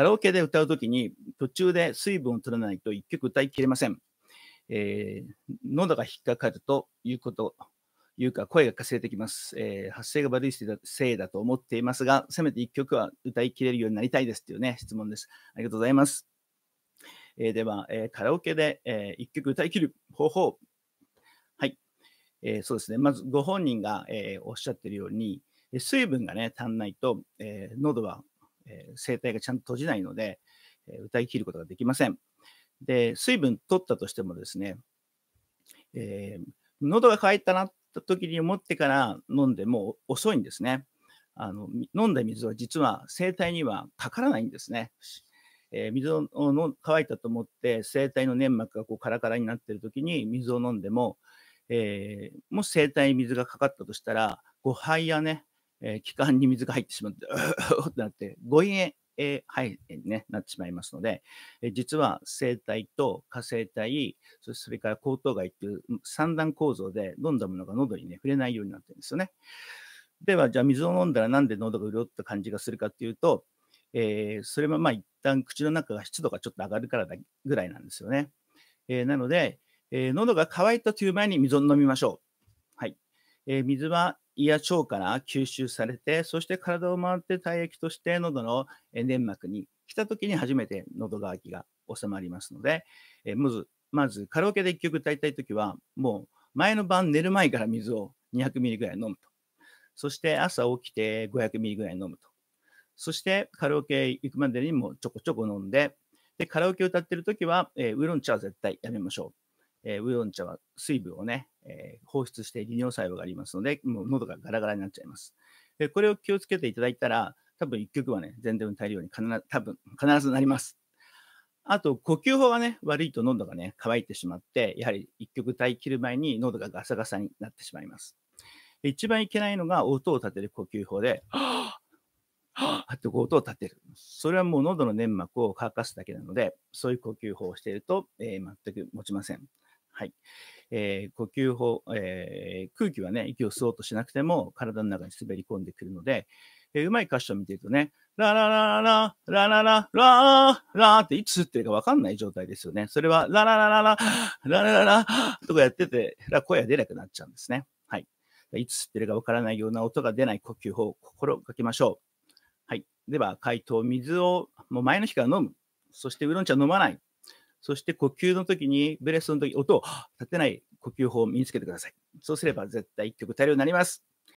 カラオケで歌うときに途中で水分を取らないと一曲歌いきれません。えー、喉が引っかかるということ、いうか声がかすれてきます。えー、発声が悪いせいだと思っていますが、せめて一曲は歌いきれるようになりたいですというね、質問です。ありがとうございます。えー、では、えカラオケで、えー、曲歌いきる方法。はい。えそうですね。まずご本人が、えおっしゃってるように、水分がね、足んないと、え喉はえ声帯がちゃんと閉じないので、え歌い切ることができません。で、水分取ったとしてもですね、えー、喉が渇いたなった時に思ってから飲んでも遅いんですね。あの飲んだ水は実は声帯にはかからないんですね。えー、水をの乾いたと思って声帯の粘膜がこうカラカラになっている時に水を飲んでも、えー、もし声体に水がかかったとしたら、5杯やね、えー、気管に水が入ってしまって、う ってなって、誤飲え肺炎ね、なってしまいますので、え実は生体と下生体、それから喉頭蓋っていう三段構造で飲んだものが喉に、ね、触れないようになってるんですよね。では、じゃあ水を飲んだらなんで喉が潤った感じがするかっていうと、えー、それもまあ一旦口の中が湿度がちょっと上がるからだぐらいなんですよね。えー、なので、えー、喉が渇いたという前に水を飲みましょう。はい。え水は胃や腸から吸収されて、そして体を回って体液として喉の粘膜に来た時に初めて喉乾きが収まりますので、えまず、まずカラオケで1曲歌いたい時は、もう前の晩寝る前から水を200ミリぐらい飲むと。そして朝起きて500ミリぐらい飲むと。そしてカラオケ行くまでにもちょこちょこ飲んで、でカラオケ歌ってる時は、えー、ウーロン茶は絶対やめましょう。えー、ウーロン茶は水分をね、え放出して利尿作用がありますので、もう喉がガラガラになっちゃいます。でこれを気をつけていただいたら、多分1曲はね、全然歌えるように必ず、多分必ずなります。あと、呼吸法がね、悪いと喉がね、乾いてしまって、やはり1曲歌い切る前に喉がガサガサになってしまいます。一番いけないのが音を立てる呼吸法で、はあっと音を立てる。それはもう喉の粘膜を乾かすだけなので、そういう呼吸法をしていると、えー、全く持ちません。はい。えー、呼吸法、えー、空気はね、息を吸おうとしなくても体の中に滑り込んでくるので、えー、うまい歌詞を見てるとね、ラララララ、ララララ、ラっていつ吸ってるかわかんない状態ですよね。それは、ラララララ、ララララ、とかやってて、声が出なくなっちゃうんですね。はい。いつ吸ってるかわからないような音が出ない呼吸法を心がけましょう。はい。では、解答、水を、もう前の日から飲む。そして、ウーロン茶飲まない。そして呼吸の時に、ブレスの時、音を立てない呼吸法を身につけてください。そうすれば絶対一曲足りるようになります。